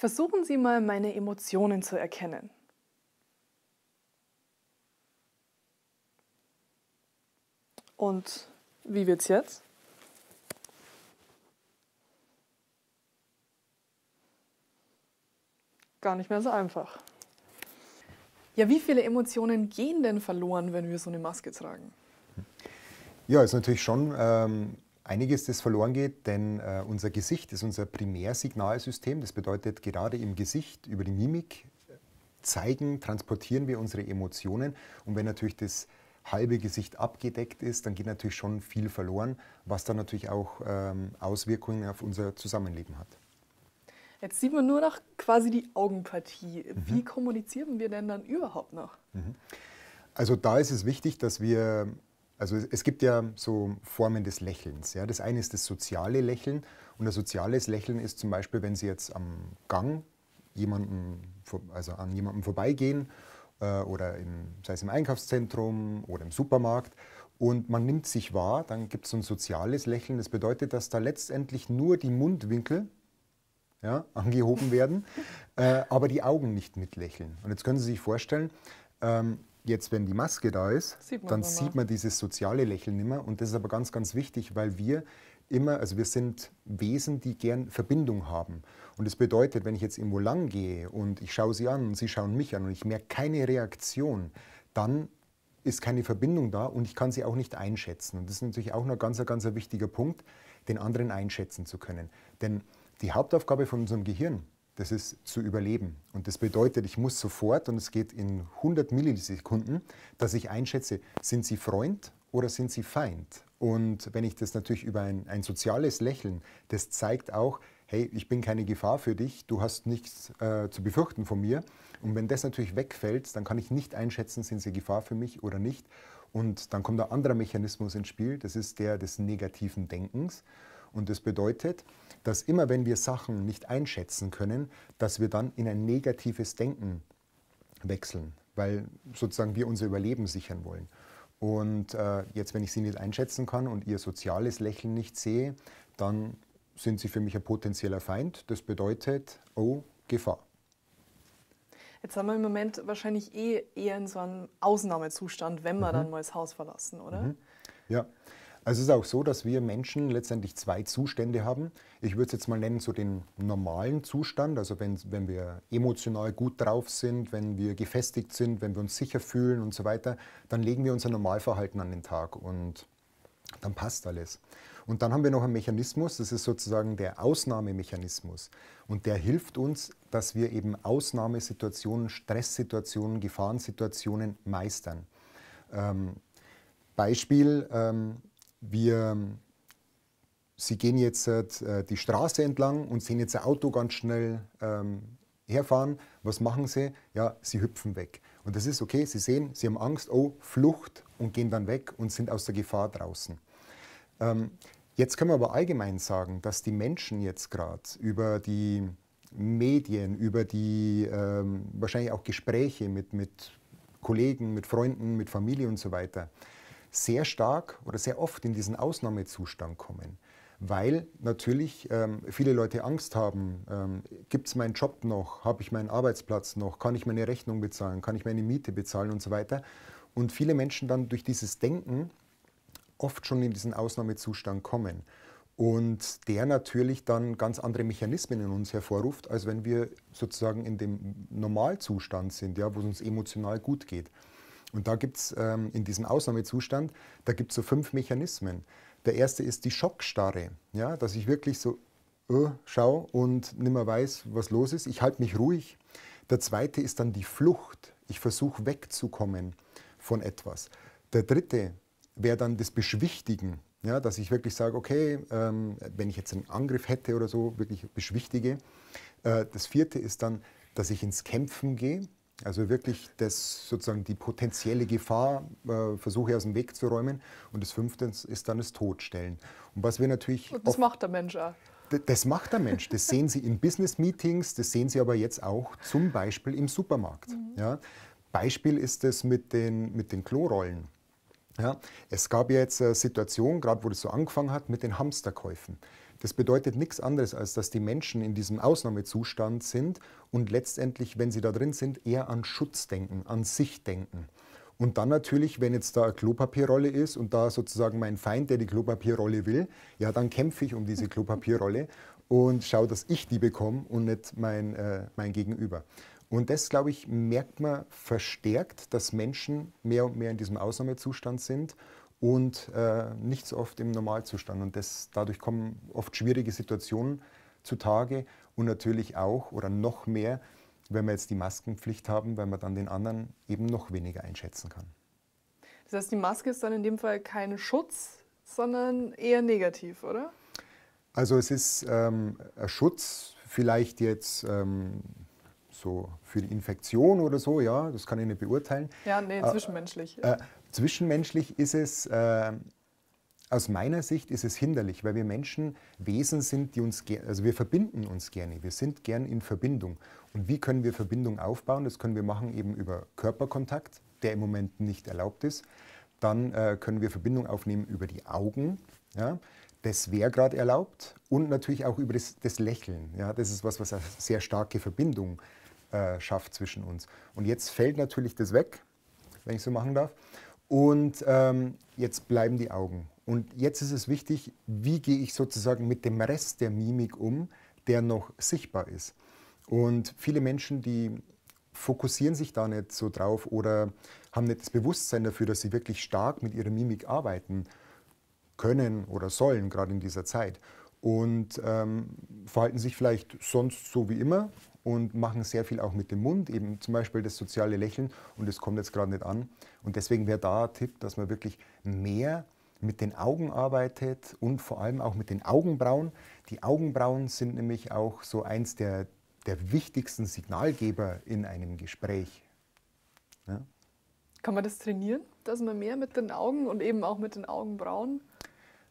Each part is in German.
Versuchen Sie mal, meine Emotionen zu erkennen. Und wie wird's jetzt? Gar nicht mehr so einfach. Ja, wie viele Emotionen gehen denn verloren, wenn wir so eine Maske tragen? Ja, ist natürlich schon ähm einiges, das verloren geht, denn äh, unser Gesicht ist unser Primärsignalsystem. Das bedeutet, gerade im Gesicht über die Mimik äh, zeigen, transportieren wir unsere Emotionen. Und wenn natürlich das halbe Gesicht abgedeckt ist, dann geht natürlich schon viel verloren, was dann natürlich auch ähm, Auswirkungen auf unser Zusammenleben hat. Jetzt sieht man nur noch quasi die Augenpartie. Mhm. Wie kommunizieren wir denn dann überhaupt noch? Mhm. Also da ist es wichtig, dass wir also es gibt ja so Formen des Lächelns. Ja. Das eine ist das soziale Lächeln und ein soziales Lächeln ist zum Beispiel, wenn Sie jetzt am Gang jemanden, also an jemandem vorbeigehen äh, oder im, sei es im Einkaufszentrum oder im Supermarkt und man nimmt sich wahr, dann gibt es so ein soziales Lächeln. Das bedeutet, dass da letztendlich nur die Mundwinkel ja, angehoben werden, äh, aber die Augen nicht mitlächeln. Und jetzt können Sie sich vorstellen, ähm, Jetzt, wenn die Maske da ist, sieht dann sieht man dieses soziale Lächeln nicht mehr. Und das ist aber ganz, ganz wichtig, weil wir immer, also wir sind Wesen, die gern Verbindung haben. Und das bedeutet, wenn ich jetzt irgendwo lang gehe und ich schaue sie an und sie schauen mich an und ich merke keine Reaktion, dann ist keine Verbindung da und ich kann sie auch nicht einschätzen. Und das ist natürlich auch noch ein ganz, ganz wichtiger Punkt, den anderen einschätzen zu können. Denn die Hauptaufgabe von unserem Gehirn das ist zu überleben. Und das bedeutet, ich muss sofort, und es geht in 100 Millisekunden, dass ich einschätze, sind sie Freund oder sind sie Feind? Und wenn ich das natürlich über ein, ein soziales Lächeln, das zeigt auch, hey, ich bin keine Gefahr für dich, du hast nichts äh, zu befürchten von mir. Und wenn das natürlich wegfällt, dann kann ich nicht einschätzen, sind sie Gefahr für mich oder nicht. Und dann kommt ein anderer Mechanismus ins Spiel, das ist der des negativen Denkens. Und das bedeutet, dass immer wenn wir Sachen nicht einschätzen können, dass wir dann in ein negatives Denken wechseln, weil sozusagen wir unser Überleben sichern wollen. Und äh, jetzt, wenn ich sie nicht einschätzen kann und ihr soziales Lächeln nicht sehe, dann sind sie für mich ein potenzieller Feind. Das bedeutet, oh, Gefahr. Jetzt haben wir im Moment wahrscheinlich eh eher in so einem Ausnahmezustand, wenn wir mhm. dann mal das Haus verlassen, oder? Mhm. Ja, also es ist auch so, dass wir Menschen letztendlich zwei Zustände haben. Ich würde es jetzt mal nennen, so den normalen Zustand, also wenn, wenn wir emotional gut drauf sind, wenn wir gefestigt sind, wenn wir uns sicher fühlen und so weiter, dann legen wir unser Normalverhalten an den Tag und dann passt alles. Und dann haben wir noch einen Mechanismus, das ist sozusagen der Ausnahmemechanismus. Und der hilft uns, dass wir eben Ausnahmesituationen, Stresssituationen, Gefahrensituationen meistern. Ähm, Beispiel, ähm, wir, ähm, Sie gehen jetzt äh, die Straße entlang und sehen jetzt ein Auto ganz schnell ähm, herfahren. Was machen Sie? Ja, Sie hüpfen weg. Und das ist okay, Sie sehen, Sie haben Angst, oh, Flucht und gehen dann weg und sind aus der Gefahr draußen. Ähm, jetzt können wir aber allgemein sagen, dass die Menschen jetzt gerade über die Medien, über die ähm, wahrscheinlich auch Gespräche mit, mit Kollegen, mit Freunden, mit Familie und so weiter, sehr stark oder sehr oft in diesen Ausnahmezustand kommen. Weil natürlich ähm, viele Leute Angst haben, ähm, gibt es meinen Job noch, habe ich meinen Arbeitsplatz noch, kann ich meine Rechnung bezahlen, kann ich meine Miete bezahlen und so weiter. Und viele Menschen dann durch dieses Denken oft schon in diesen Ausnahmezustand kommen. Und der natürlich dann ganz andere Mechanismen in uns hervorruft, als wenn wir sozusagen in dem Normalzustand sind, ja, wo es uns emotional gut geht. Und da gibt es ähm, in diesem Ausnahmezustand, da gibt es so fünf Mechanismen. Der erste ist die Schockstarre, ja, dass ich wirklich so uh, äh, schaue und nicht mehr weiß, was los ist. Ich halte mich ruhig. Der zweite ist dann die Flucht. Ich versuche wegzukommen von etwas. Der dritte wäre dann das Beschwichtigen, ja, dass ich wirklich sage, okay, ähm, wenn ich jetzt einen Angriff hätte oder so, wirklich beschwichtige. Äh, das vierte ist dann, dass ich ins Kämpfen gehe. Also wirklich das, sozusagen die potenzielle Gefahr äh, versuche aus dem Weg zu räumen. Und das Fünfte ist dann das Totstellen. Und was wir natürlich. Und das macht der Mensch auch. Das macht der Mensch. Das sehen Sie in Business-Meetings, das sehen Sie aber jetzt auch zum Beispiel im Supermarkt. Mhm. Ja? Beispiel ist es mit den, mit den Klorollen. Ja? Es gab ja jetzt eine Situation, gerade wo das so angefangen hat, mit den Hamsterkäufen. Das bedeutet nichts anderes, als dass die Menschen in diesem Ausnahmezustand sind und letztendlich, wenn sie da drin sind, eher an Schutz denken, an sich denken. Und dann natürlich, wenn jetzt da eine Klopapierrolle ist und da sozusagen mein Feind, der die Klopapierrolle will, ja, dann kämpfe ich um diese Klopapierrolle und schaue, dass ich die bekomme und nicht mein, äh, mein Gegenüber. Und das, glaube ich, merkt man verstärkt, dass Menschen mehr und mehr in diesem Ausnahmezustand sind und äh, nicht so oft im Normalzustand. Und das, dadurch kommen oft schwierige Situationen zutage und natürlich auch oder noch mehr, wenn wir jetzt die Maskenpflicht haben, weil man dann den anderen eben noch weniger einschätzen kann. Das heißt, die Maske ist dann in dem Fall kein Schutz, sondern eher negativ, oder? Also es ist ähm, ein Schutz, vielleicht jetzt ähm, so für die Infektion oder so, ja, das kann ich nicht beurteilen. Ja, nee, äh, zwischenmenschlich. Äh, äh, Zwischenmenschlich ist es, äh, aus meiner Sicht ist es hinderlich, weil wir Menschen Wesen sind, die uns, also wir verbinden uns gerne, wir sind gern in Verbindung. Und wie können wir Verbindung aufbauen? Das können wir machen eben über Körperkontakt, der im Moment nicht erlaubt ist. Dann äh, können wir Verbindung aufnehmen über die Augen. Ja? Das wäre gerade erlaubt. Und natürlich auch über das, das, Lächeln. Ja? Das ist was, was eine sehr starke Verbindung äh, schafft zwischen uns. Und jetzt fällt natürlich das weg, wenn ich so machen darf. Und ähm, jetzt bleiben die Augen. Und jetzt ist es wichtig, wie gehe ich sozusagen mit dem Rest der Mimik um, der noch sichtbar ist. Und viele Menschen, die fokussieren sich da nicht so drauf oder haben nicht das Bewusstsein dafür, dass sie wirklich stark mit ihrer Mimik arbeiten können oder sollen, gerade in dieser Zeit. Und ähm, verhalten sich vielleicht sonst so wie immer, und machen sehr viel auch mit dem Mund, eben zum Beispiel das soziale Lächeln und das kommt jetzt gerade nicht an. Und deswegen wäre da ein Tipp, dass man wirklich mehr mit den Augen arbeitet und vor allem auch mit den Augenbrauen. Die Augenbrauen sind nämlich auch so eins der, der wichtigsten Signalgeber in einem Gespräch. Ja? Kann man das trainieren, dass man mehr mit den Augen und eben auch mit den Augenbrauen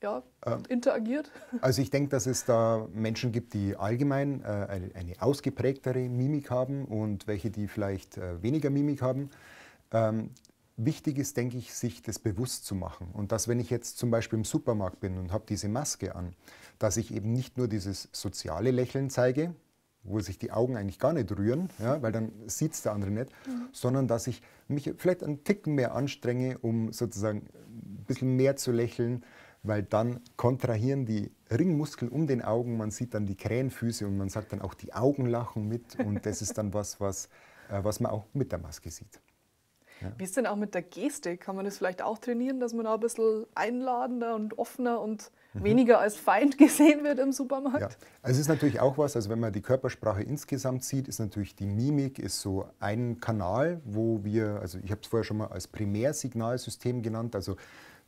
ja, ähm, interagiert? Also ich denke, dass es da Menschen gibt, die allgemein äh, eine, eine, ausgeprägtere Mimik haben und welche, die vielleicht äh, weniger Mimik haben. Ähm, wichtig ist, denke ich, sich das bewusst zu machen. Und dass, wenn ich jetzt zum Beispiel im Supermarkt bin und habe diese Maske an, dass ich eben nicht nur dieses soziale Lächeln zeige, wo sich die Augen eigentlich gar nicht rühren, ja, weil dann sieht es der andere nicht, mhm. sondern dass ich mich vielleicht einen Ticken mehr anstrenge, um sozusagen ein bisschen mehr zu lächeln, weil dann kontrahieren die Ringmuskeln um den Augen, man sieht dann die Krähenfüße und man sagt dann auch, die Augen lachen mit und das ist dann was, was, äh, was man auch mit der Maske sieht. Ja. Wie ist denn auch mit der Gestik? Kann man das vielleicht auch trainieren, dass man da ein bisschen einladender und offener und mhm. weniger als Feind gesehen wird im Supermarkt? Ja. Also es ist natürlich auch was, also wenn man die Körpersprache insgesamt sieht, ist natürlich die Mimik ist so ein Kanal, wo wir, also ich habe es vorher schon mal als Primärsignalsystem genannt, also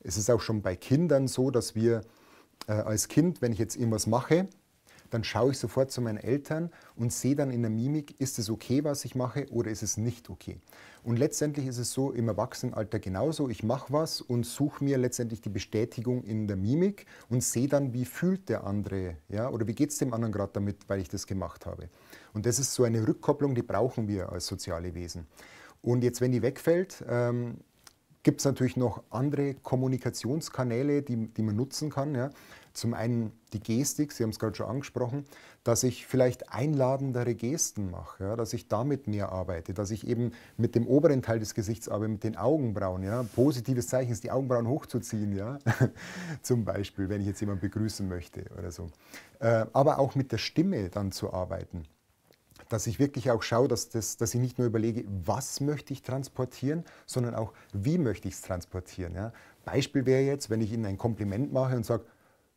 es ist auch schon bei Kindern so, dass wir äh, als Kind, wenn ich jetzt irgendwas mache, dann schaue ich sofort zu meinen Eltern und sehe dann in der Mimik, ist es okay, was ich mache oder ist es nicht okay. Und letztendlich ist es so im Erwachsenenalter genauso, ich mache was und suche mir letztendlich die Bestätigung in der Mimik und sehe dann, wie fühlt der andere ja? oder wie geht es dem anderen gerade damit, weil ich das gemacht habe. Und das ist so eine Rückkopplung, die brauchen wir als soziale Wesen. Und jetzt, wenn die wegfällt, ähm, gibt es natürlich noch andere Kommunikationskanäle, die, die man nutzen kann. Ja. Zum einen die Gestik, Sie haben es gerade schon angesprochen, dass ich vielleicht einladendere Gesten mache, ja, dass ich damit mehr arbeite, dass ich eben mit dem oberen Teil des Gesichts arbeite, mit den Augenbrauen. Ja. Positives Zeichen ist, die Augenbrauen hochzuziehen, ja. zum Beispiel, wenn ich jetzt jemanden begrüßen möchte oder so. Äh, aber auch mit der Stimme dann zu arbeiten dass ich wirklich auch schaue, dass, das, dass ich nicht nur überlege, was möchte ich transportieren, sondern auch, wie möchte ich es transportieren. Ja? Beispiel wäre jetzt, wenn ich Ihnen ein Kompliment mache und sage,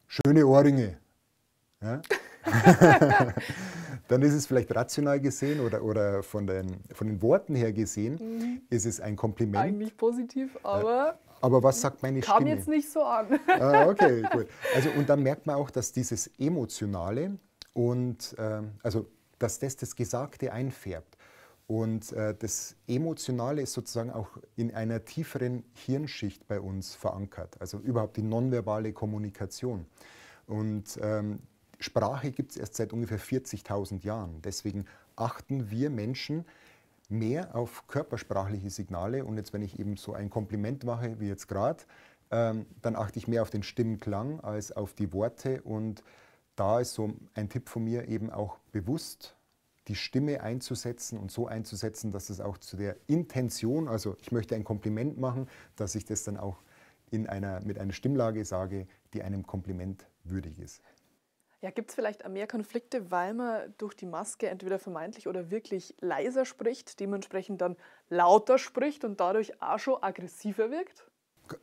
schöne Ohrringe. Ja? dann ist es vielleicht rational gesehen oder, oder von, den, von den Worten her gesehen, mhm. ist es ein Kompliment. Eigentlich positiv, aber. aber was sagt meine kam Stimme? Kam jetzt nicht so an. ah, okay, gut. Also, und dann merkt man auch, dass dieses Emotionale und, ähm, also dass das das Gesagte einfärbt. Und äh, das Emotionale ist sozusagen auch in einer tieferen Hirnschicht bei uns verankert, also überhaupt die nonverbale Kommunikation. Und ähm, Sprache gibt es erst seit ungefähr 40.000 Jahren. Deswegen achten wir Menschen mehr auf körpersprachliche Signale. Und jetzt, wenn ich eben so ein Kompliment mache wie jetzt gerade, ähm, dann achte ich mehr auf den Stimmklang als auf die Worte und da ist so ein Tipp von mir eben auch bewusst die Stimme einzusetzen und so einzusetzen, dass es auch zu der Intention, also ich möchte ein Kompliment machen, dass ich das dann auch in einer, mit einer Stimmlage sage, die einem Kompliment würdig ist. Ja, gibt es vielleicht mehr Konflikte, weil man durch die Maske entweder vermeintlich oder wirklich leiser spricht, dementsprechend dann lauter spricht und dadurch auch schon aggressiver wirkt?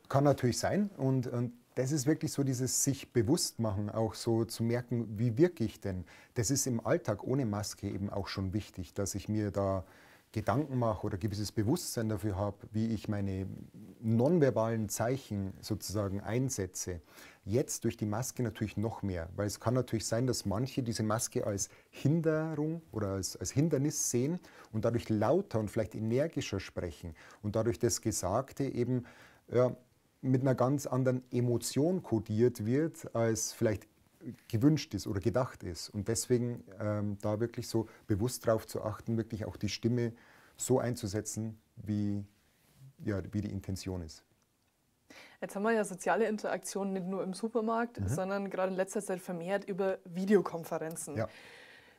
Kann natürlich sein und, und das ist wirklich so dieses sich bewusst machen, auch so zu merken, wie wirke ich denn. Das ist im Alltag ohne Maske eben auch schon wichtig, dass ich mir da Gedanken mache oder gewisses Bewusstsein dafür habe, wie ich meine nonverbalen Zeichen sozusagen einsetze. Jetzt durch die Maske natürlich noch mehr, weil es kann natürlich sein, dass manche diese Maske als Hinderung oder als, als Hindernis sehen und dadurch lauter und vielleicht energischer sprechen und dadurch das Gesagte eben ja, mit einer ganz anderen Emotion kodiert wird, als vielleicht gewünscht ist oder gedacht ist. Und deswegen ähm, da wirklich so bewusst darauf zu achten, wirklich auch die Stimme so einzusetzen, wie, ja, wie die Intention ist. Jetzt haben wir ja soziale Interaktionen nicht nur im Supermarkt, mhm. sondern gerade in letzter Zeit vermehrt über Videokonferenzen. Ja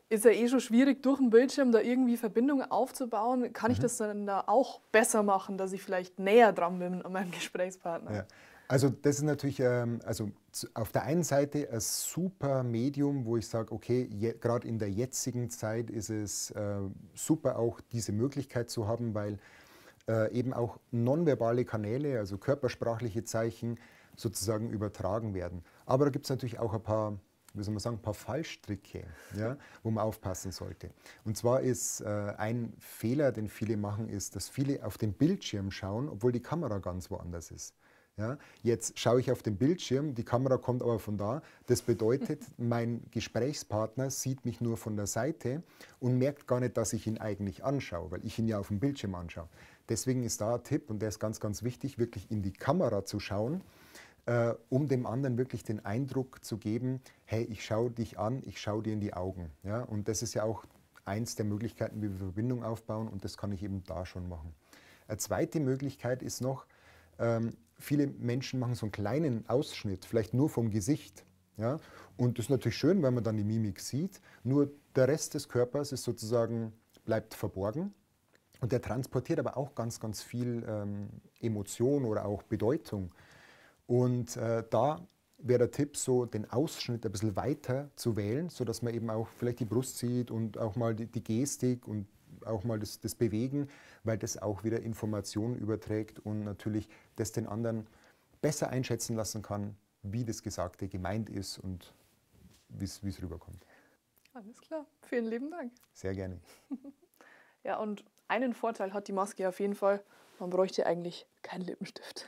ist ja eh schon schwierig, durch den Bildschirm da irgendwie Verbindungen aufzubauen. Kann mhm. ich das dann da auch besser machen, dass ich vielleicht näher dran bin an meinem Gesprächspartner? Ja. Also das ist natürlich ähm, also auf der einen Seite ein super Medium, wo ich sage, okay, gerade in der jetzigen Zeit ist es äh, super auch diese Möglichkeit zu haben, weil äh, eben auch nonverbale Kanäle, also körpersprachliche Zeichen sozusagen übertragen werden. Aber da gibt es natürlich auch ein paar wie soll man sagen, ein paar Fallstricke, ja, wo man aufpassen sollte. Und zwar ist äh, ein Fehler, den viele machen, ist, dass viele auf den Bildschirm schauen, obwohl die Kamera ganz woanders ist. Ja, jetzt schaue ich auf den Bildschirm, die Kamera kommt aber von da. Das bedeutet, mein Gesprächspartner sieht mich nur von der Seite und merkt gar nicht, dass ich ihn eigentlich anschaue, weil ich ihn ja auf dem Bildschirm anschaue. Deswegen ist da ein Tipp, und der ist ganz, ganz wichtig, wirklich in die Kamera zu schauen äh, um dem anderen wirklich den Eindruck zu geben, hey, ich schaue dich an, ich schaue dir in die Augen. Ja? Und das ist ja auch eins der Möglichkeiten, wie wir Verbindung aufbauen und das kann ich eben da schon machen. Eine zweite Möglichkeit ist noch, ähm, viele Menschen machen so einen kleinen Ausschnitt, vielleicht nur vom Gesicht. Ja? Und das ist natürlich schön, wenn man dann die Mimik sieht, nur der Rest des Körpers ist sozusagen, bleibt verborgen. Und der transportiert aber auch ganz, ganz viel ähm, Emotion oder auch Bedeutung. Und äh, da wäre der Tipp, so den Ausschnitt ein bisschen weiter zu wählen, sodass man eben auch vielleicht die Brust sieht und auch mal die, die Gestik und auch mal das, das, Bewegen, weil das auch wieder Informationen überträgt und natürlich das den anderen besser einschätzen lassen kann, wie das Gesagte gemeint ist und wie es rüberkommt. Alles klar, vielen lieben Dank. Sehr gerne. ja, und einen Vorteil hat die Maske auf jeden Fall, man bräuchte eigentlich keinen Lippenstift.